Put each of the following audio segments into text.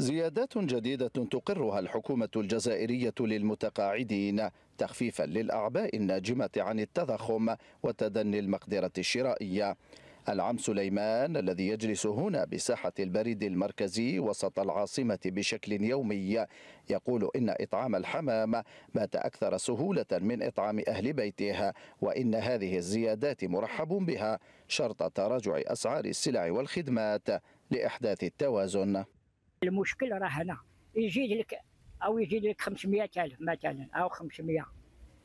زيادات جديدة تقرها الحكومة الجزائرية للمتقاعدين تخفيفا للأعباء الناجمة عن التضخم وتدني المقدرة الشرائية العم سليمان الذي يجلس هنا بساحة البريد المركزي وسط العاصمة بشكل يومي يقول إن إطعام الحمام بات أكثر سهولة من إطعام أهل بيته وإن هذه الزيادات مرحب بها شرط تراجع أسعار السلع والخدمات لإحداث التوازن المشكل راه هنا يجي لك او يجي لك 500000 مثلا او 500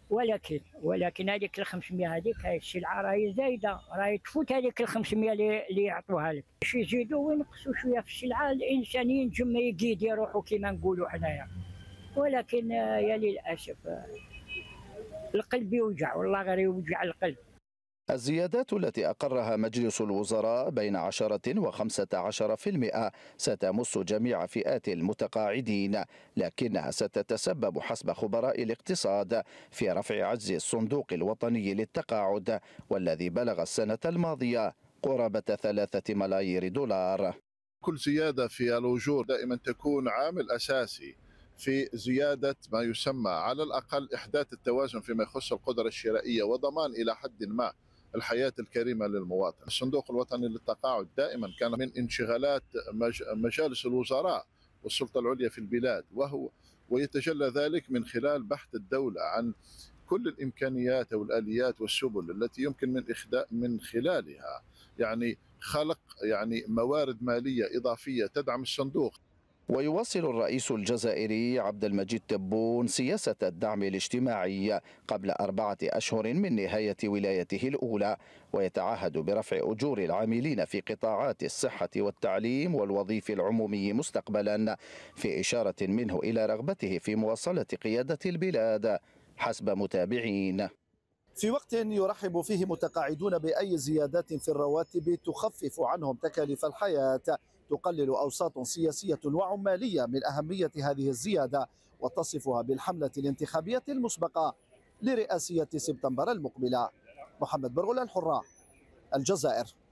ولكن ولكن هذيك ال 500 هذيك السلعه راهي زايده راهي تفوت هذيك ال 500 اللي يعطوها لك باش يزيدوا وينقصوا شويه في السلعه الانسان ينجم يقيد روحه كما نقولوا حنايا ولكن آه، يا للاسف آه، القلب يوجع والله غير يوجع القلب الزيادات التي أقرها مجلس الوزراء بين 10 و15% ستمس جميع فئات المتقاعدين لكنها ستتسبب حسب خبراء الاقتصاد في رفع عجز الصندوق الوطني للتقاعد والذي بلغ السنة الماضية قرابة ثلاثة ملايير دولار كل زيادة في الأجور دائما تكون عامل أساسي في زيادة ما يسمى على الأقل إحداث التوازن فيما يخص القدرة الشرائية وضمان إلى حد ما الحياة الكريمة للمواطن الصندوق الوطني للتقاعد دائما كان من انشغالات مجالس الوزراء والسلطة العليا في البلاد وهو ويتجلى ذلك من خلال بحث الدولة عن كل الامكانيات والاليات والسبل التي يمكن من إخداء من خلالها يعني خلق يعني موارد ماليه اضافيه تدعم الصندوق ويواصل الرئيس الجزائري عبد المجيد تبون سياسة الدعم الاجتماعي قبل أربعة أشهر من نهاية ولايته الأولى ويتعهد برفع أجور العاملين في قطاعات الصحة والتعليم والوظيف العمومي مستقبلا في إشارة منه إلى رغبته في مواصلة قيادة البلاد حسب متابعين في وقت يرحب فيه متقاعدون بأي زيادات في الرواتب تخفف عنهم تكاليف الحياة تقلل أوساط سياسية وعمالية من أهمية هذه الزيادة وتصفها بالحملة الانتخابية المسبقة لرئاسية سبتمبر المقبلة محمد برغل الحرة الجزائر